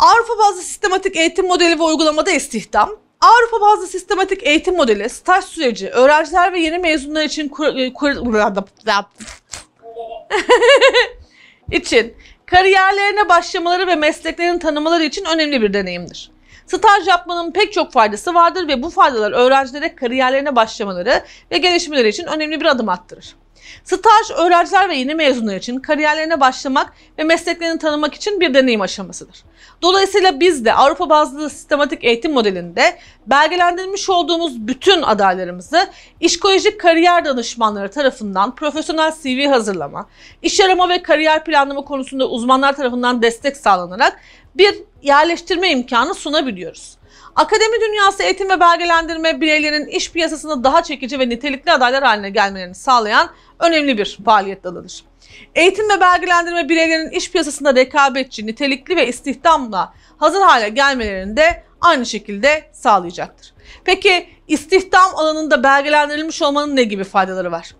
Avrupa bazlı sistematik eğitim modeli ve uygulamada istihdam, Avrupa bazlı sistematik eğitim modeli, staj süreci, öğrenciler ve yeni mezunlar için e, için kariyerlerine başlamaları ve mesleklerin tanımaları için önemli bir deneyimdir. Staj yapmanın pek çok faydası vardır ve bu faydalar öğrencilere kariyerlerine başlamaları ve gelişmeleri için önemli bir adım attırır. Staj, öğrenciler ve yeni mezunlar için kariyerlerine başlamak ve mesleklerini tanımak için bir deneyim aşamasıdır. Dolayısıyla biz de Avrupa bazlı sistematik eğitim modelinde belgelendirilmiş olduğumuz bütün adaylarımızı işkolojik kariyer danışmanları tarafından profesyonel CV hazırlama, iş arama ve kariyer planlama konusunda uzmanlar tarafından destek sağlanarak bir yerleştirme imkanı sunabiliyoruz. Akademi dünyası eğitim ve belgelendirme bireylerinin iş piyasasında daha çekici ve nitelikli adaylar haline gelmelerini sağlayan önemli bir faaliyet dalıdır. Eğitim ve belgelendirme bireylerinin iş piyasasında rekabetçi, nitelikli ve istihdamla hazır hale gelmelerini de aynı şekilde sağlayacaktır. Peki istihdam alanında belgelendirilmiş olmanın ne gibi faydaları var?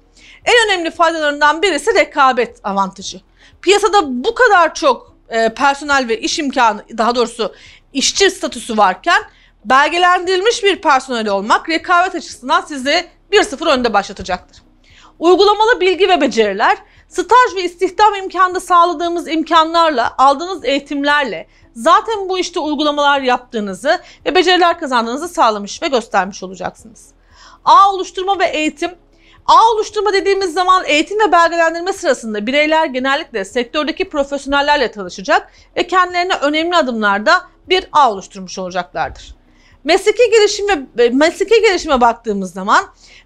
En önemli faydalarından birisi rekabet avantajı. Piyasada bu kadar çok e, personel ve iş imkanı daha doğrusu işçi statüsü varken belgelendirilmiş bir personel olmak rekabet açısından sizi 1-0 önde başlatacaktır. Uygulamalı bilgi ve beceriler, staj ve istihdam imkanında sağladığımız imkanlarla, aldığınız eğitimlerle zaten bu işte uygulamalar yaptığınızı ve beceriler kazandığınızı sağlamış ve göstermiş olacaksınız. A oluşturma ve eğitim A oluşturma dediğimiz zaman eğitim ve belgelendirme sırasında bireyler genellikle sektördeki profesyonellerle tanışacak ve kendilerine önemli adımlarda bir ağ oluşturmuş olacaklardır. Mesleki gelişime, e, mesleki gelişime baktığımız zaman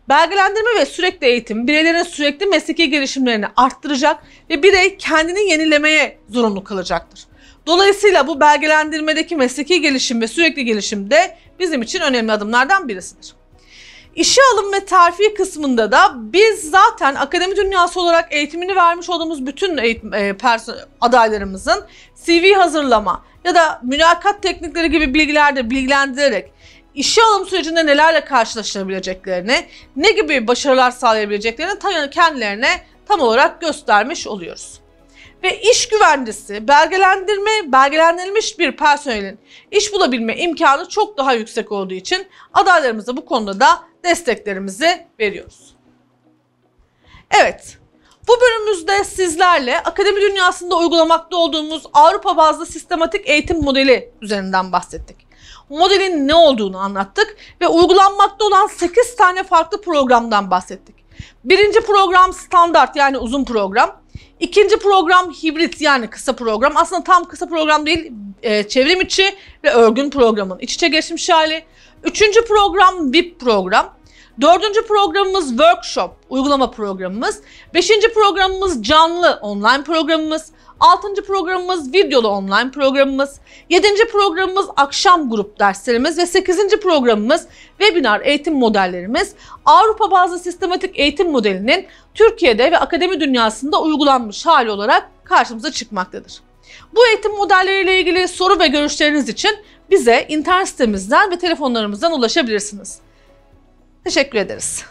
belgelendirme ve sürekli eğitim bireylerin sürekli mesleki gelişimlerini arttıracak ve birey kendini yenilemeye zorunlu kalacaktır. Dolayısıyla bu belgelendirmedeki mesleki gelişim ve sürekli gelişim de bizim için önemli adımlardan birisidir. İşe alım ve terfi kısmında da biz zaten akademi dünyası olarak eğitimini vermiş olduğumuz bütün eğitim, e, adaylarımızın CV hazırlama ya da mülakat teknikleri gibi bilgilerde bilgilendirerek işe alım sürecinde nelerle karşılaşabileceklerini, ne gibi başarılar sağlayabileceklerini kendilerine tam olarak göstermiş oluyoruz ve iş güvencesi, belgelendirme, belgelendirilmiş bir personelin iş bulabilme imkanı çok daha yüksek olduğu için adaylarımıza bu konuda da desteklerimizi veriyoruz. Evet, bu bölümümüzde sizlerle akademi dünyasında uygulamakta olduğumuz Avrupa bazlı sistematik eğitim modeli üzerinden bahsettik. Modelin ne olduğunu anlattık ve uygulanmakta olan 8 tane farklı programdan bahsettik. Birinci program standart yani uzun program. İkinci program hibrit yani kısa program. Aslında tam kısa program değil, e, çevrim içi ve örgün programın iç içe geçmiş hali. Üçüncü program VIP program. Dördüncü programımız workshop, uygulama programımız. Beşinci programımız canlı online programımız. Altıncı programımız videolu online programımız. Yedinci programımız akşam grup derslerimiz ve sekizinci programımız webinar eğitim modellerimiz. Avrupa bazlı sistematik eğitim modelinin Türkiye'de ve akademi dünyasında uygulanmış hali olarak karşımıza çıkmaktadır. Bu eğitim modelleriyle ilgili soru ve görüşleriniz için bize internet sitemizden ve telefonlarımızdan ulaşabilirsiniz. Teşekkür ederiz.